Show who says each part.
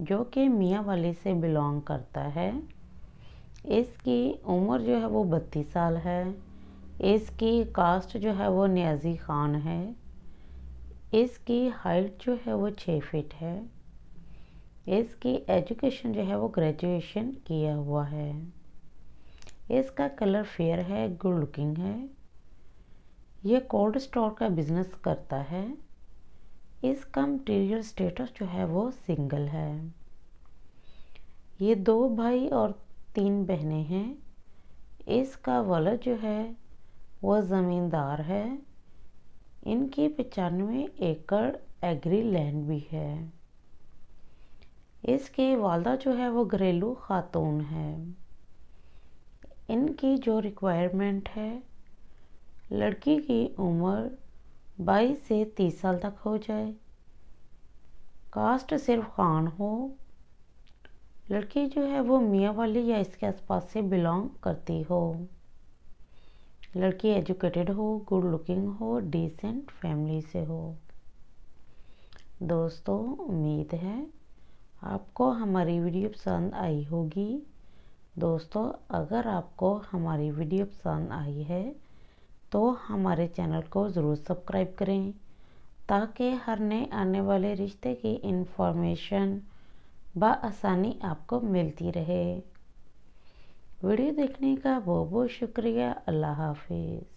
Speaker 1: जो कि मियाँ वाली से बिलोंग करता है इसकी उम्र जो है वो बत्तीस साल है इसकी कास्ट जो है वो न्याजी ख़ान है इसकी हाइट जो है वो छः फिट है इसकी एजुकेशन जो है वो ग्रेजुएशन किया हुआ है इसका कलर फेयर है गुड लुकिंग है ये कोल्ड स्टोर का बिज़नेस करता है इसका मटेरियल स्टेटस जो है वो सिंगल है ये दो भाई और तीन बहनें हैं इसका वलद जो है वह ज़मींदार है इनकी पचानवे एकड़ एग्री लैंड भी है इसके वालदा जो है वो घरेलू खातून है इनकी जो रिक्वायरमेंट है लड़की की उम्र बाईस से तीस साल तक हो जाए कास्ट सिर्फ खान हो लड़की जो है वो मियाँ वाली या इसके आसपास से बिलोंग करती हो लड़की एजुकेटेड हो गुड लुकिंग हो डिसेंट फैमिली से हो दोस्तों उम्मीद है आपको हमारी वीडियो पसंद आई होगी दोस्तों अगर आपको हमारी वीडियो पसंद आई है तो हमारे चैनल को ज़रूर सब्सक्राइब करें ताकि हर नए आने वाले रिश्ते की इन्फॉर्मेशन आसानी आपको मिलती रहे वीडियो देखने का बहुत बहुत शुक्रिया अल्लाह हाफिज़